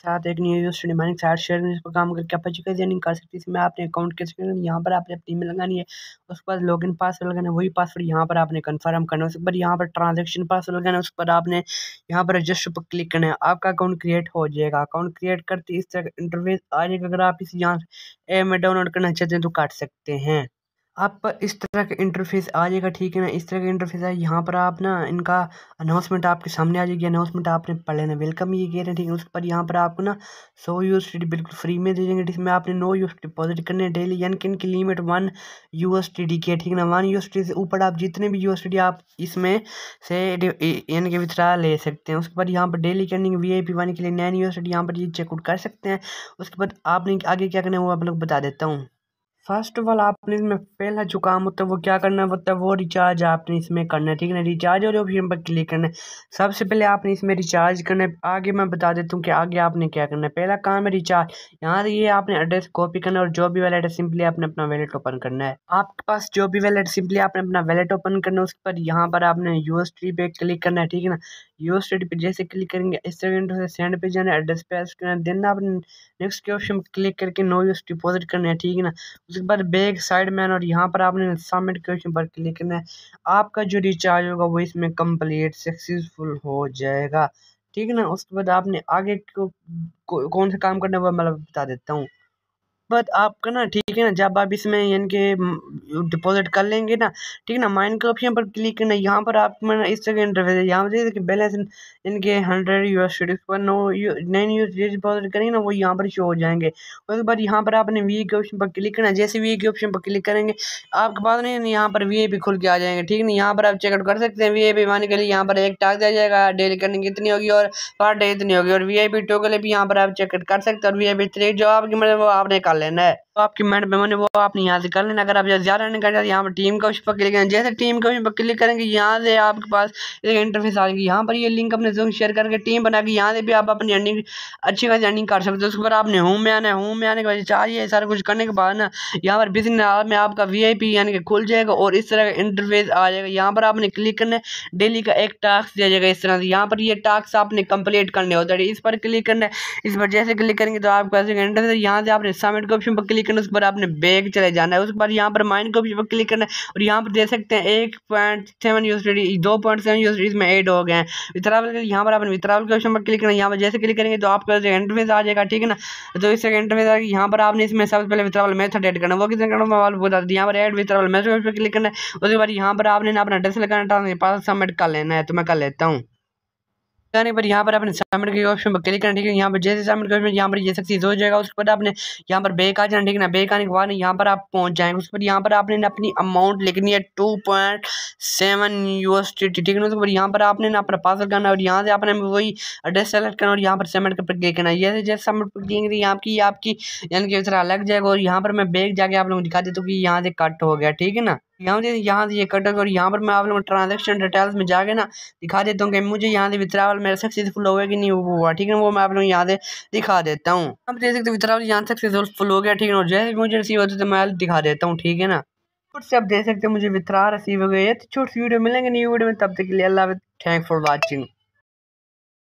साथ एक new user side share पर काम करके आप अच्छी अर्निंग कर सकते हैं इसमें आपने अकाउंट कैसे करना यहाँ पर आपने अपनी ईमेल लगानी है उसके बाद लॉगिन पासवर्ड लगाना है वही पासवर्ड यहाँ पर आपने कंफर्म करना है उसके बाद यहाँ पर ट्रांजेक्शन पासवर्ड लगाना है उसके बाद आपने यहाँ पर रजिस्टर पर क्लिक करना है आपका अकाउंट क्रिएट हो जाएगा अकाउंट क्रिएट करते इस तरह इंटरव्यू आ जाएगा अगर आप इसे यहाँ ए में डाउनलोड करना चाहते हैं तो काट सकते हैं आप इस तरह का इंटरफेस आ जाएगा ठीक है ना इस तरह का इंटरफेस है यहाँ पर आप ना इनका अनाउंसमेंट आपके सामने आ जाएगी अनाउंसमेंट आपने पढ़ लेना वेलकम ये कह रहे हैं ठीक है उस पर यहाँ पर आपको ना सौ यू एस बिल्कुल फ्री में दे देंगे जिसमें आपने नो यू डिपॉजिट करने डेली यानी कि इनकी limit one U S T D है ठीक है ना वन यू एस से ऊपर आप जितने भी यू एस आप इसमें से यानी कि विथड्रा ले सकते हैं उसके बाद यहाँ पर daily earning V I P one के लिए नाइन यू एस टी यहाँ पर ये चेकआउट कर सकते हैं उसके बाद आपने आगे क्या करना है वो आप लोग बता देता हूँ फर्स्ट ऑफ ऑल आपने इसमें पहला जो काम होता है वो क्या करना होता है वो रिचार्ज आपने इसमें करना है ठीक है ना रिचार्ज और ऑप्शन पर क्लिक करना है सबसे पहले आपने इसमें रिचार्ज करना है आगे मैं बता देता हूँ कि आगे आपने क्या करना है पहला काम है रिचार्ज यहाँ से ये आपने एड्रेस कॉपी करना है और जो भी वैलेट है सिंपली आपने अपना वैलेट ओपन करना है आपके पास जो भी वैलेट सिंपली आपने अपना वैलेट ओपन करना है उस पर यहाँ पर आपने यू एस टी पे क्लिक करना है ठीक है ना यू एस टी पे जैसे क्लिक करेंगे इस तरह से सेंड पे जाना है एड्रेस पे करना है देन आपने नेक्स्ट के ऑप्शन क्लिक करके नो यूज डिपॉजिट करना है ठीक है ना उस पर बैक साइड में और यहाँ पर आपने सबमिट क्वेश्चन पर क्लिक करना है आपका जो रिचार्ज होगा वो इसमें कंप्लीट सक्सेसफुल हो जाएगा ठीक है ना उसके बाद आपने आगे को, को, कौन सा काम करना है वो मतलब बता देता हूँ बट आपका ना ठीक है ना जब आप इसमें यानी कि डिपॉजिट कर लेंगे ना ठीक है ना माइन के ऑप्शन पर क्लिक करना यहाँ पर आप मैं इस जगह इंटरफेस यहाँ पर देखिए बैलेंस इनके हंड्रेड यू एस पर नो नाइन यू डिपॉजिट करेंगे ना वो यहाँ पर शो हो जाएंगे उसके बाद यहाँ पर आपने वी के ऑप्शन पर क्लिक करना जैसे वी के ऑप्शन पर क्लिक करेंगे आपके पास नहीं यहाँ पर वी ए खुल के आ जाएंगे ठीक है ना यहाँ पर आप चेकआउट कर सकते हैं वी ए माने के लिए यहाँ पर एक टाक दिया जाएगा डेली करने इतनी होगी और पर डे इतनी होगी और वी आई पी टोकन भी यहाँ पर आप चेकआउट कर सकते हैं और वी आई पी थ्री जो आपकी मतलब वो आपने कहा लेना है तो आपकी मैंड मेमोन है वो आपने यहाँ से कर लेना अगर आप ज़्यादा रनिंग कर जाए तो यहाँ पर टीम का उस पर क्लिक करें जैसे टीम का उस पर क्लिक करेंगे यहाँ से आपके पास एक इंटरफेस जाएगी यहाँ पर ये लिंक अपने जूम शेयर करके टीम बना के यहाँ से भी आप अपनी अर्निंग अच्छी खासी अर्निंग कर सकते हो उसके बाद आपने होम में आना है होम में आने के बाद चाहिए सारा कुछ करने के बाद ना यहाँ पर बिजनेस में आपका वी आई पी यानी कि खुल जाएगा और इस तरह का इंटरफेस आ जाएगा यहाँ पर आपने क्लिक करना है डेली का एक टास्क दिया जाएगा इस तरह से यहाँ पर ये टास्क आपने कंप्लीट करने होता है इस पर क्लिक करना है इस पर जैसे क्लिक करेंगे तो आपका इंटरफेस यहाँ से आपने सबमिट के ऑप्शन पर क्लिक क्लिक करना उसके बाद आपने बैग चले जाना है उसके बाद यहाँ पर माइंड को भी क्लिक करना है और यहाँ पर दे सकते हैं एक पॉइंट सेवन यूनिवर्सिटी दो पॉइंट सेवन यूनिवर्सिटीज में एड हो गए हैं विथरावल यहाँ पर आपने विथरावल के ऑप्शन पर क्लिक करना यहाँ पर जैसे क्लिक करेंगे तो आपका जो इंटरफेस आ जाएगा ठीक है ना तो इस इंटरफेस आएगा यहाँ पर आपने इसमें सबसे पहले विथरावल मेथड एड करना वो कितना करना मैं बता दी यहाँ पर एड विथरावल मेथड पर क्लिक करना है उसके बाद यहाँ पर आपने अपना एड्रेस लगाना पास सबमिट कर लेना है तो मैं कर लेता हूँ जाने पर यहाँ पर आपने सबमिट के ऑप्शन पर क्लिक करना ठीक है यहाँ पर जैसे सबमिट के ऑप्शन यहाँ पर ये सक्सेस हो जाएगा उसके बाद आपने यहाँ पर बैक आ जाना ठीक है ना बेक आने के बाद यहाँ पर आप पहुँच जाएंगे उसके बाद यहाँ पर आपने अपनी अमाउंट लिखनी है two point seven U S T ठीक है ना उसके बाद यहाँ पर आपने ना अपना पासवर्ड करना और यहाँ से आपने वही एड्रेस सेलेक्ट करना और यहाँ पर सबमिट पर क्लिक करना जैसे जैसे सबमिट पर क्लिक करेंगे की आपकी यानी कि इस तरह लग जाएगा और यहाँ पर मैं बेक जाके आप लोगों को दिखा देता हूँ कि यहाँ से कट हो गया ठीक है ना यहाँ से यहाँ से ये कटक और यहाँ पर मैं आप लोगों को ट्रांजेक्शन डिटेल्स में जाके ना दिखा देता हूँ कि मुझे यहाँ से विथड्रावल मेरा सक्सेसफुल हुआ कि नहीं हुआ ठीक है वो मैं आप लोगों को यहाँ से दिखा देता हूँ आप देख सकते हो यहाँ सक्सेसफुल हो गया ठीक है और जैसे मुझे रिसीव होता है तो मैं दिखा देता हूँ ठीक है ना छोट से आप देख सकते मुझे विथड्रा रिसीव हो गया तो छोटी वीडियो मिलेंगे न्यू वीडियो में तब तक के लिए अल्लाह थैंक फॉर वॉचिंग